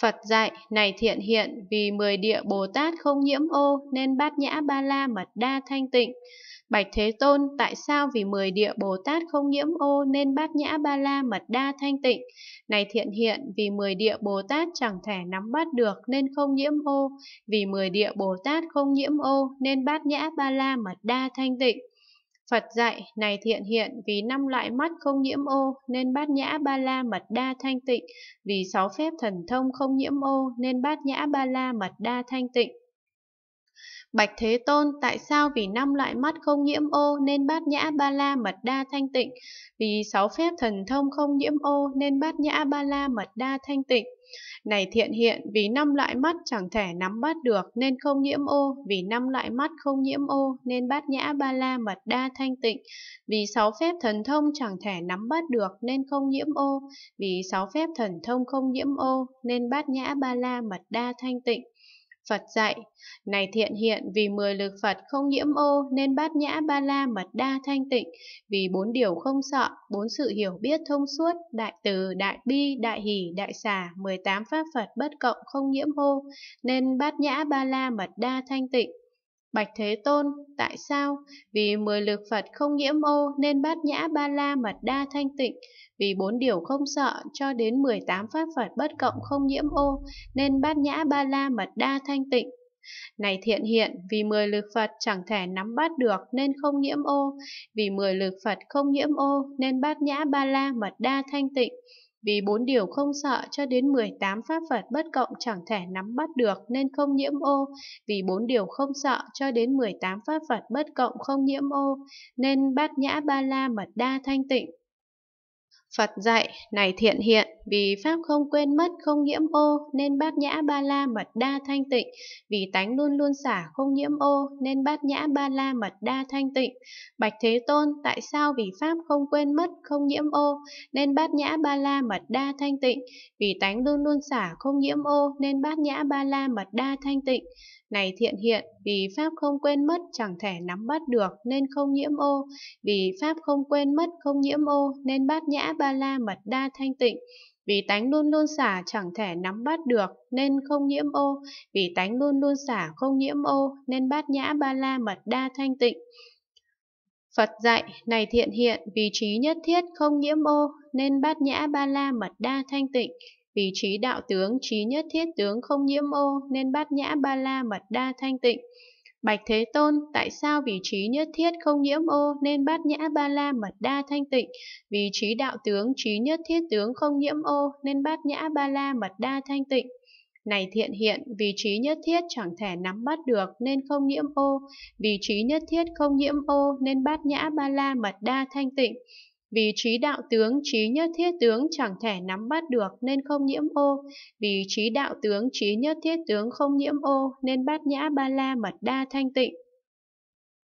Phật dạy, này thiện hiện, vì mười địa Bồ Tát không nhiễm ô, nên bát nhã ba la mật đa thanh tịnh. Bạch Thế Tôn, tại sao vì mười địa Bồ Tát không nhiễm ô nên bát nhã ba la mật đa thanh tịnh? Này thiện hiện, vì mười địa Bồ Tát chẳng thể nắm bắt được nên không nhiễm ô, vì mười địa Bồ Tát không nhiễm ô nên bát nhã ba la mật đa thanh tịnh. Phật dạy, này thiện hiện, vì năm loại mắt không nhiễm ô, nên bát nhã ba la mật đa thanh tịnh, vì sáu phép thần thông không nhiễm ô, nên bát nhã ba la mật đa thanh tịnh. Bạch Thế Tôn tại sao vì năm loại mắt không nhiễm ô nên bát nhã ba la mật đa thanh tịnh, vì sáu phép thần thông không nhiễm ô nên bát nhã ba la mật đa thanh tịnh. Này thiện hiện, vì năm loại mắt chẳng thể nắm bắt được nên không nhiễm ô, vì năm loại mắt không nhiễm ô nên bát nhã ba la mật đa thanh tịnh, vì sáu phép thần thông chẳng thể nắm bắt được nên không nhiễm ô, vì sáu phép thần thông không nhiễm ô nên bát nhã ba la mật đa thanh tịnh. Phật dạy, này thiện hiện vì mười lực Phật không nhiễm ô nên bát nhã ba la mật đa thanh tịnh, vì bốn điều không sợ, bốn sự hiểu biết thông suốt, đại từ, đại bi, đại hỷ, đại xả, 18 pháp Phật bất cộng không nhiễm ô, nên bát nhã ba la mật đa thanh tịnh. Bạch Thế Tôn, tại sao? Vì mười lực Phật không nhiễm ô nên bát nhã ba la mật đa thanh tịnh. Vì bốn điều không sợ cho đến mười tám pháp Phật bất cộng không nhiễm ô nên bát nhã ba la mật đa thanh tịnh. Này thiện hiện, vì mười lực Phật chẳng thể nắm bắt được nên không nhiễm ô, vì mười lực Phật không nhiễm ô nên bát nhã ba la mật đa thanh tịnh, vì bốn điều không sợ cho đến 18 pháp Phật bất cộng chẳng thể nắm bắt được nên không nhiễm ô. Vì bốn điều không sợ cho đến 18 pháp Phật bất cộng không nhiễm ô nên bát nhã ba la mật đa thanh tịnh. Phật dạy, này thiện hiện, vì Pháp không quên mất, không nhiễm ô, nên bát nhã ba la mật đa thanh tịnh. Vì tánh luôn luôn xả, không nhiễm ô, nên bát nhã ba la mật đa thanh tịnh. Bạch Thế Tôn, tại sao vì Pháp không quên mất, không nhiễm ô, nên bát nhã ba la mật đa thanh tịnh. Vì tánh luôn luôn xả, không nhiễm ô, nên bát nhã ba la mật đa thanh tịnh. Này thiện hiện, vì Pháp không quên mất chẳng thể nắm bắt được nên không nhiễm ô, vì Pháp không quên mất không nhiễm ô nên bát nhã ba la mật đa thanh tịnh, vì tánh luôn luôn xả chẳng thể nắm bắt được nên không nhiễm ô, vì tánh luôn luôn xả không nhiễm ô nên bát nhã ba la mật đa thanh tịnh. Phật dạy, này thiện hiện, vì trí nhất thiết không nhiễm ô, nên bát nhã ba la mật đa thanh tịnh, vì trí đạo tướng, trí nhất thiết tướng không nhiễm ô, nên bát nhã ba la mật đa thanh tịnh. Bạch Thế Tôn, tại sao vì trí nhất thiết không nhiễm ô nên bát nhã ba la mật đa thanh tịnh? Vì trí đạo tướng, trí nhất thiết tướng không nhiễm ô nên bát nhã ba la mật đa thanh tịnh. Này thiện hiện, vì trí nhất thiết chẳng thể nắm bắt được nên không nhiễm ô, vì trí nhất thiết không nhiễm ô nên bát nhã ba la mật đa thanh tịnh. Vì trí đạo tướng, trí nhất thiết tướng chẳng thể nắm bắt được nên không nhiễm ô. Vì trí đạo tướng, trí nhất thiết tướng không nhiễm ô nên bát nhã ba la mật đa thanh tịnh.